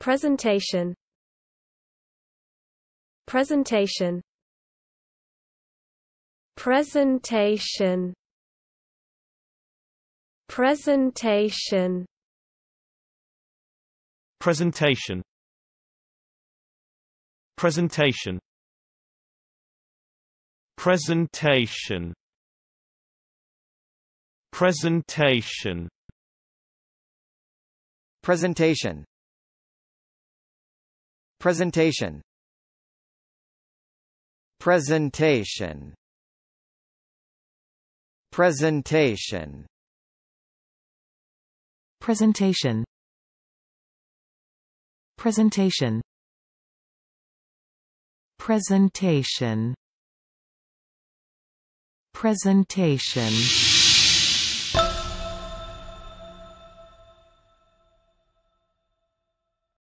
Presentation Presentation Presentation Presentation Presentation Presentation Presentation Presentation Presentation Presentation Presentation Presentation Presentation Presentation Presentation Presentation